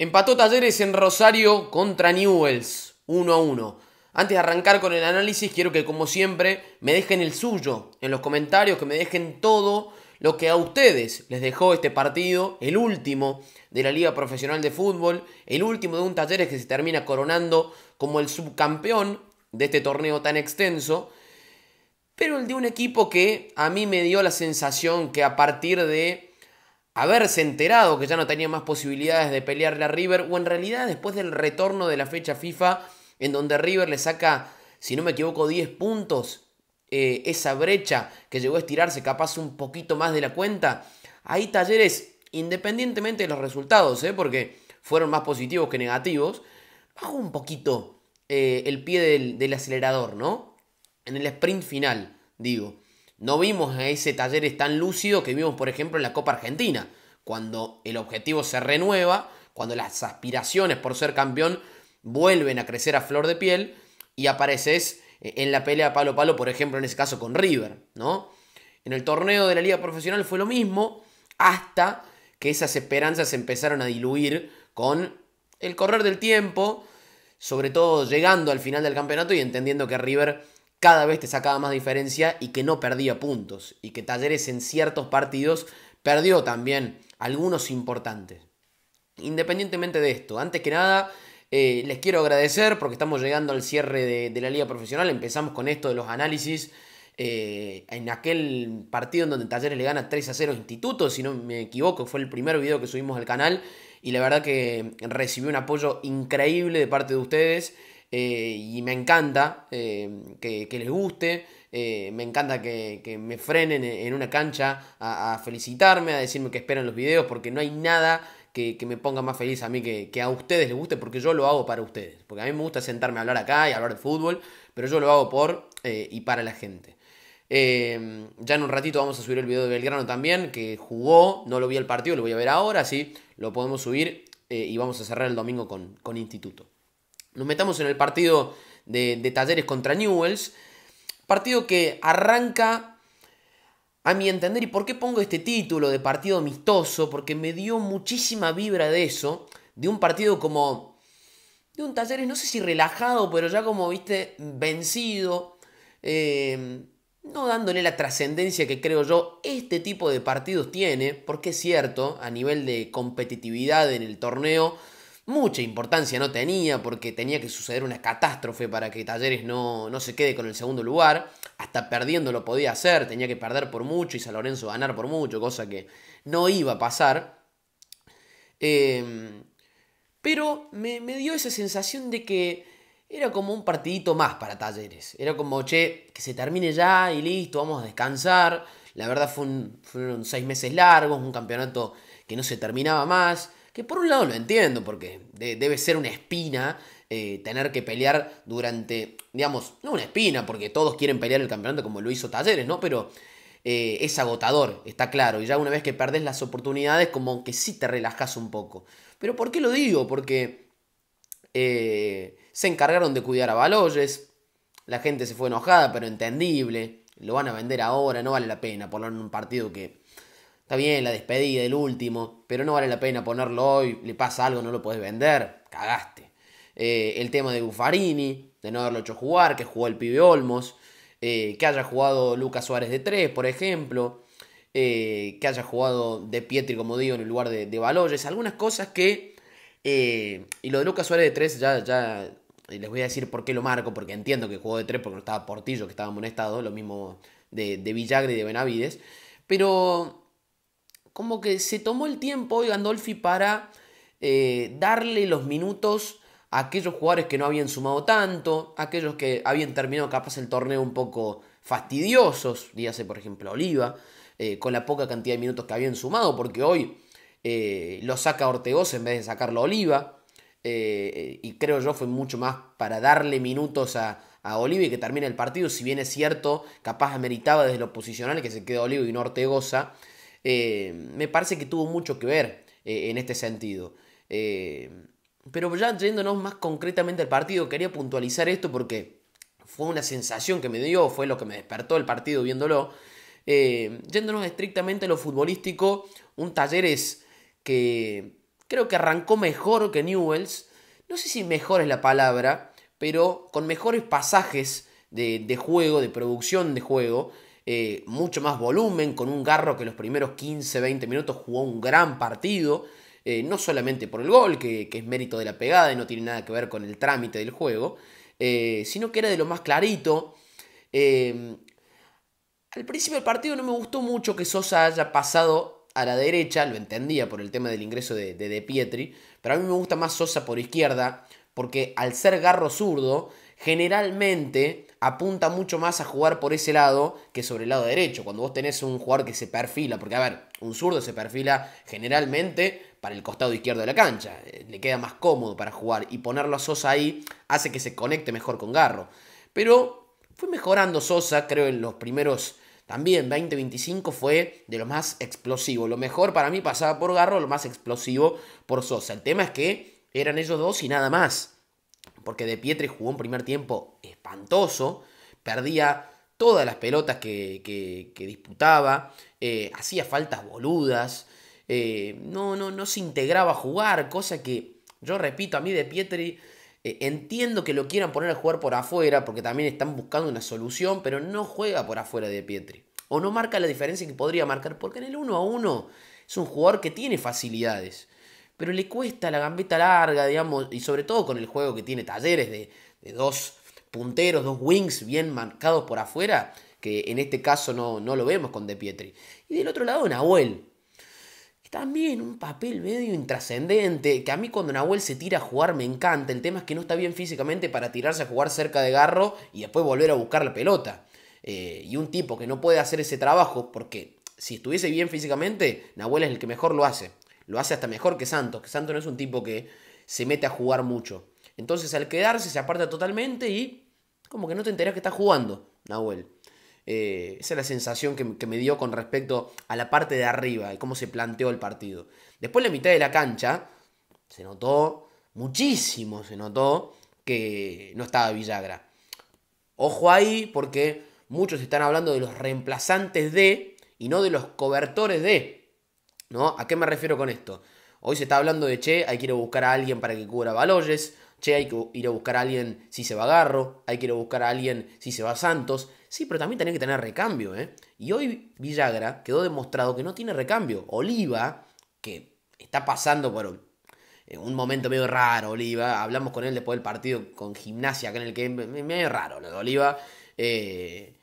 Empató Talleres en Rosario contra Newells, 1 a 1. Antes de arrancar con el análisis, quiero que como siempre me dejen el suyo en los comentarios, que me dejen todo lo que a ustedes les dejó este partido, el último de la Liga Profesional de Fútbol, el último de un Talleres que se termina coronando como el subcampeón de este torneo tan extenso, pero el de un equipo que a mí me dio la sensación que a partir de haberse enterado que ya no tenía más posibilidades de pelearle a River, o en realidad después del retorno de la fecha FIFA, en donde River le saca, si no me equivoco, 10 puntos, eh, esa brecha que llegó a estirarse capaz un poquito más de la cuenta, hay Talleres, independientemente de los resultados, ¿eh? porque fueron más positivos que negativos, bajo un poquito eh, el pie del, acelerador, ¿no? En el sprint final, digo. No vimos a ese taller tan lúcido que vimos, por ejemplo, en la Copa Argentina cuando el objetivo se renueva, cuando las aspiraciones por ser campeón vuelven a crecer a flor de piel y apareces eh, en la pelea palo a palo, por ejemplo, en ese caso con River, ¿no? En el torneo de la liga profesional fue lo mismo, hasta que esas esperanzas empezaron a diluir con el correr del tiempo, sobre todo llegando al final del campeonato y entendiendo que River cada vez te sacaba más diferencia y que no perdía puntos, y que Talleres en ciertos partidos perdió también algunos importantes. Independientemente de esto, antes que nada, eh, les quiero agradecer porque estamos llegando al cierre de, la liga profesional. Empezamos con esto de los análisis. Eh, en aquel partido en donde Talleres le gana 3 a 0 Instituto, si no me equivoco, fue el primer video que subimos al canal. Y la verdad que recibí un apoyo increíble de parte de ustedes. Eh, y me encanta que les guste. Eh, me encanta que, me frenen en una cancha a, felicitarme, a decirme que esperan los videos, porque no hay nada que, me ponga más feliz a mí que, a ustedes les guste, porque yo lo hago para ustedes. Porque a mí me gusta sentarme a hablar acá y hablar de fútbol, pero yo lo hago por eh, y para la gente. Eh, ya en un ratito vamos a subir el video de Belgrano también, que jugó, no lo vi el partido, lo voy a ver ahora, así lo podemos subir y vamos a cerrar el domingo con, Instituto. Nos metamos en el partido de, de Talleres contra Newells. Partido que arranca, a mi entender, y por qué pongo este título de partido amistoso, porque me dio muchísima vibra de eso, de un partido como... De un Talleres, no sé si relajado, pero ya como, viste, vencido. Em, no dándole la trascendencia que creo yo este tipo de partidos tiene, porque es cierto, a nivel de competitividad en el torneo, mucha importancia no tenía porque tenía que suceder una catástrofe para que Talleres no, se quede con el segundo lugar. Hasta perdiendo lo podía hacer, tenía que perder por mucho y San Lorenzo ganar por mucho, cosa que no iba a pasar. Em, pero me, dio esa sensación de que era como un partidito más para Talleres. Era como, che, que se termine ya y listo, vamos a descansar. La verdad fue fueron seis meses largos, un campeonato que no se terminaba más. Que por un lado lo entiendo, porque debe ser una espina eh, tener que pelear durante, digamos, no una espina, porque todos quieren pelear el campeonato como lo hizo Talleres, ¿no? Pero eh, es agotador, está claro. Y ya una vez que perdés las oportunidades, como que sí te relajas un poco. Pero ¿por qué lo digo? Porque eh, se encargaron de cuidar a Baloyes, la gente se fue enojada, pero entendible. Lo van a vender ahora, no vale la pena por un partido que Está bien, la despedida, del último, pero no vale la pena ponerlo hoy, le pasa algo, no lo puedes vender, cagaste. Eh, el tema de Buffarini, de no haberlo hecho jugar, que jugó el pibe Olmos, eh, que haya jugado Lucas Suárez de 3, por ejemplo, eh, que haya jugado de Pietri, como digo, en el lugar de, de Baloyes, algunas cosas que... y lo de Lucas Suárez de 3 ya, ya les voy a decir por qué lo marco, porque entiendo que jugó de 3 porque no estaba Portillo, que estaba amonestado, lo mismo de, de Villagre y de Benavides, pero como que se tomó el tiempo hoy Gandolfi para eh, darle los minutos a aquellos jugadores que no habían sumado tanto, aquellos que habían terminado capaz el torneo un poco fastidiosos, dígase por ejemplo Oliva, eh, con la poca cantidad de minutos que habían sumado, porque hoy eh, lo saca Ortegoza en vez de sacarlo Oliva, y creo yo fue mucho más para darle minutos a, a Oliva y que termine el partido, si bien es cierto, capaz ameritaba desde lo posicional que se quede Oliva y no Ortegoza, eh, me parece que tuvo mucho que ver eh, en este sentido. Eh, pero ya yéndonos más concretamente al partido, quería puntualizar esto porque fue una sensación que me dio, fue lo que me despertó el partido viéndolo. yéndonos estrictamente a lo futbolístico, un Talleres que creo que arrancó mejor que Newells. No sé si mejor es la palabra, pero con mejores pasajes de, de juego, de producción de juego. Eh, mucho más volumen, con un garro que los primeros 15-20 minutos jugó un gran partido, eh, no solamente por el gol, que, es mérito de la pegada y no tiene nada que ver con el trámite del juego, eh, sino que era de lo más clarito. al principio del partido no me gustó mucho que Sosa haya pasado a la derecha, lo entendía por el tema del ingreso de, de, de Pietri, pero a mí me gusta más Sosa por izquierda, porque al ser garro zurdo, generalmente apunta mucho más a jugar por ese lado que sobre el lado derecho. Cuando vos tenés un jugador que se perfila, porque a ver, un zurdo se perfila generalmente para el costado izquierdo de la cancha, eh, le queda más cómodo para jugar y ponerlo a Sosa ahí hace que se conecte mejor con Garro. Pero fue mejorando Sosa, creo, en los primeros también 20-25 fue de lo más explosivo. Lo mejor para mí pasaba por Garro, lo más explosivo por Sosa. El tema es que eran ellos dos y nada más porque De Pietri jugó un primer tiempo espantoso, perdía todas las pelotas que, disputaba, eh, hacía faltas boludas, eh, no, no, no se integraba a jugar, cosa que yo repito, a mí De Pietri eh, entiendo que lo quieran poner a jugar por afuera, porque también están buscando una solución, pero no juega por afuera De Pietri. O no marca la diferencia que podría marcar, porque en el 1 a 1 es un jugador que tiene facilidades pero le cuesta la gambeta larga, digamos, y sobre todo con el juego que tiene talleres de, dos punteros, dos wings bien marcados por afuera, que en este caso no, no lo vemos con De Pietri. Y del otro lado, Nahuel. también un papel medio intrascendente, que a mí cuando Nahuel se tira a jugar me encanta. El tema es que no está bien físicamente para tirarse a jugar cerca de Garro y después volver a buscar la pelota. Eh, y un tipo que no puede hacer ese trabajo porque si estuviese bien físicamente, Nahuel es el que mejor lo hace. Lo hace hasta mejor que Santos, que Santos no es un tipo que se mete a jugar mucho. Entonces al quedarse se aparta totalmente y como que no te enteras que estás jugando, Nahuel. Eh, esa es la sensación que, que, me dio con respecto a la parte de arriba y cómo se planteó el partido. Después la mitad de la cancha se notó muchísimo, se notó que no estaba Villagra. Ojo ahí porque muchos están hablando de los reemplazantes de y no de los cobertores de. ¿No? ¿A qué me refiero con esto? Hoy se está hablando de, che, hay que ir a buscar a alguien para que cubra Baloyes, che, hay que ir a buscar a alguien si se va Garro, hay que ir a buscar a alguien si se va Santos. Sí, pero también tiene que tener recambio, ¿eh? Y hoy Villagra quedó demostrado que no tiene recambio. Oliva, que está pasando por eh, un momento medio raro, Oliva, hablamos con él después del partido con gimnasia, acá en el que medio raro lo Oliva. Eh,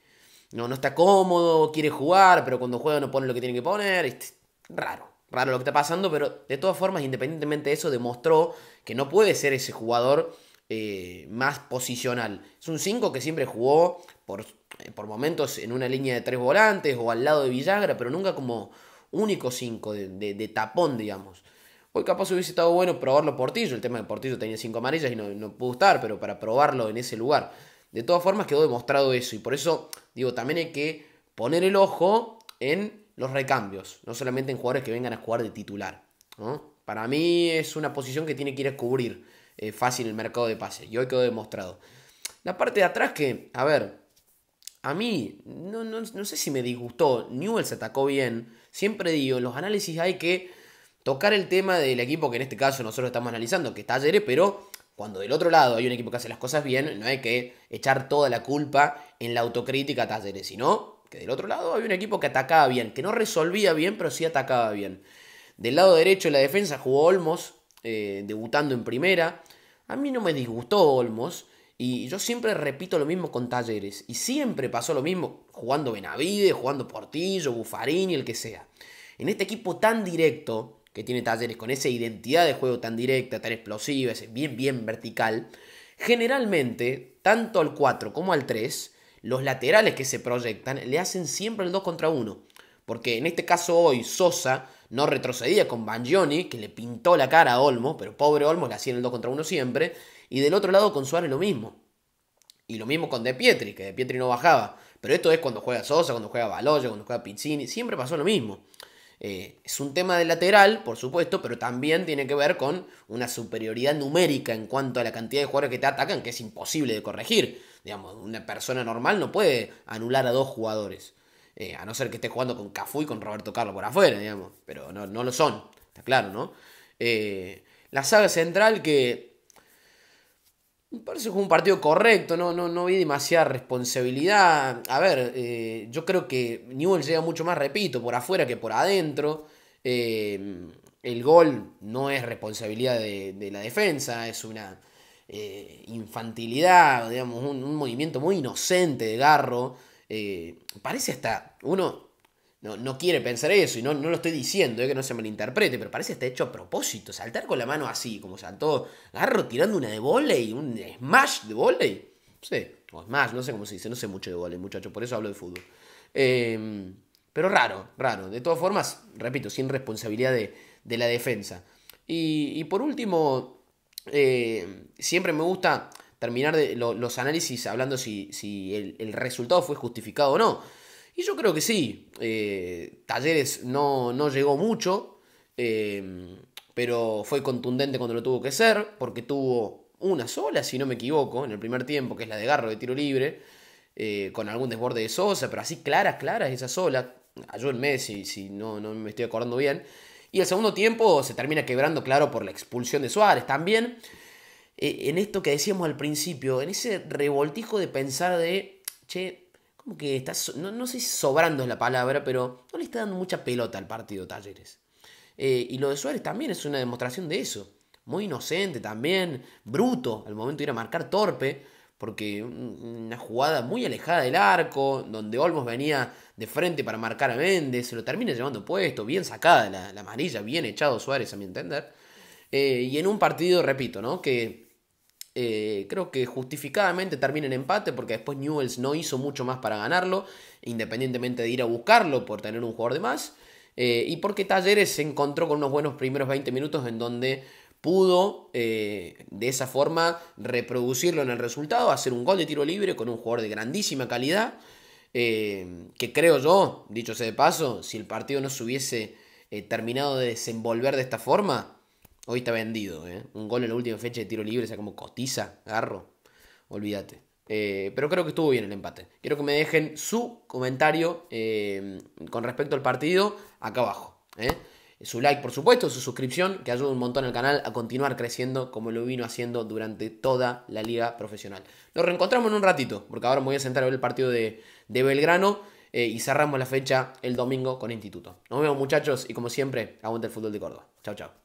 no, no está cómodo, quiere jugar, pero cuando juega no pone lo que tiene que poner. Este, raro. Raro lo que está pasando, pero de todas formas, independientemente de eso, demostró que no puede ser ese jugador eh, más posicional. Es un 5 que siempre jugó por, eh, por momentos en una línea de tres volantes o al lado de Villagra, pero nunca como único 5 de, tapón, digamos. Hoy capaz hubiese estado bueno probarlo Portillo. El tema de Portillo tenía 5 amarillas y no, no pudo estar, pero para probarlo en ese lugar. De todas formas quedó demostrado eso y por eso digo, también hay que poner el ojo en los recambios, no solamente en jugadores que vengan a jugar de titular. Para mí es una posición que tiene que ir a cubrir eh, fácil el mercado de pases, y hoy quedó demostrado. La parte de atrás que, a ver, a mí no, no sé si me disgustó, Newell se atacó bien, siempre digo, en los análisis hay que tocar el tema del equipo que en este caso nosotros estamos analizando, que es Talleres, pero cuando del otro lado hay un equipo que hace las cosas bien, no hay que echar toda la culpa en la autocrítica a Talleres, sino que del otro lado había un equipo que atacaba bien, que no resolvía bien, pero sí atacaba bien. Del lado derecho de la defensa jugó Olmos, eh, debutando en primera. A mí no me disgustó Olmos. Y yo siempre repito lo mismo con Talleres. Y siempre pasó lo mismo jugando Benavides, jugando Portillo, Bufarini, el que sea. En este equipo tan directo que tiene Talleres, con esa identidad de juego tan directa, tan explosiva, bien, bien vertical, generalmente, tanto al 4 como al 3, los laterales que se proyectan le hacen siempre el 2 contra 1. Porque en este caso hoy Sosa no retrocedía con Bangioni, que le pintó la cara a Olmo, pero pobre Olmo le hacía el 2 contra 1 siempre. Y del otro lado con Suárez lo mismo. Y lo mismo con De Pietri, que De Pietri no bajaba. Pero esto es cuando juega Sosa, cuando juega Baloya, cuando juega Pizzini. Siempre pasó lo mismo. Eh, es un tema de lateral, por supuesto, pero también tiene que ver con una superioridad numérica en cuanto a la cantidad de jugadores que te atacan, que es imposible de corregir. Digamos, una persona normal no puede anular a dos jugadores. Eh, a no ser que esté jugando con Cafú y con Roberto Carlos por afuera, digamos. Pero no, lo son, está claro, ¿no? Eh, la saga central que... parece que un partido correcto, no, no, no vi demasiada responsabilidad. A ver, eh, yo creo que Newell llega mucho más, repito, por afuera que por adentro. el gol no es responsabilidad de la defensa, es una eh, infantilidad, digamos, un, movimiento muy inocente de Garro. Eh, parece hasta, uno no, quiere pensar eso y no, lo estoy diciendo, eh, que no se malinterprete, pero parece hasta hecho a propósito, saltar con la mano así, como saltó Garro tirando una de volei, un smash de volei. No sé, o smash, no sé cómo se dice, no sé mucho de volei, muchachos, por eso hablo de fútbol. Em, pero raro, raro. De todas formas, repito, sin responsabilidad de, la defensa. Y, y por último, eh, siempre me gusta terminar los análisis hablando si, el, resultado fue justificado o no. Y yo creo que sí. Eh, Talleres no, llegó mucho, eh, pero fue contundente cuando lo tuvo que ser, porque tuvo una sola, si no me equivoco, en el primer tiempo, que es la de Garro de tiro libre, con algún desborde de Sosa, pero así claras, claras esa sola. Ayúdenme si, si no, no me estoy acordando bien. Y el segundo tiempo se termina quebrando, claro, por la expulsión de Suárez también. Eh, en esto que decíamos al principio, en ese revoltijo de pensar de, che, como que está, no, sé si sobrando es la palabra, pero no le está dando mucha pelota al partido Talleres. Eh, y lo de Suárez también es una demostración de eso. Muy inocente también, bruto al momento de ir a marcar torpe porque una jugada muy alejada del arco, donde Olmos venía de frente para marcar a Méndez, se lo termina llevando puesto, bien sacada la, manilla amarilla, bien echado Suárez, a mi entender. Eh, y en un partido, repito, ¿no? Que eh, creo que justificadamente termina en empate, porque después Newells no hizo mucho más para ganarlo, independientemente de ir a buscarlo por tener un jugador de más. Eh, y porque Talleres se encontró con unos buenos primeros 20 minutos en donde pudo eh, de esa forma reproducirlo en el resultado, hacer un gol de tiro libre con un jugador de grandísima calidad, eh, que creo yo, dicho sea de paso, si el partido no se hubiese eh, terminado de desenvolver de esta forma, hoy está vendido. Un gol en la última fecha de tiro libre, o sea, como cotiza, garro, olvídate. pero creo que estuvo bien el empate. Quiero que me dejen su comentario con respecto al partido acá abajo su like, por supuesto, su suscripción, que ayuda un montón al canal a continuar creciendo como lo vino haciendo durante toda la liga profesional. Nos reencontramos en un ratito, porque ahora me voy a sentar a ver el partido de, Belgrano eh, y cerramos la fecha el domingo con Instituto. Nos vemos muchachos y como siempre, aguanta el fútbol de Córdoba. Chao, chao.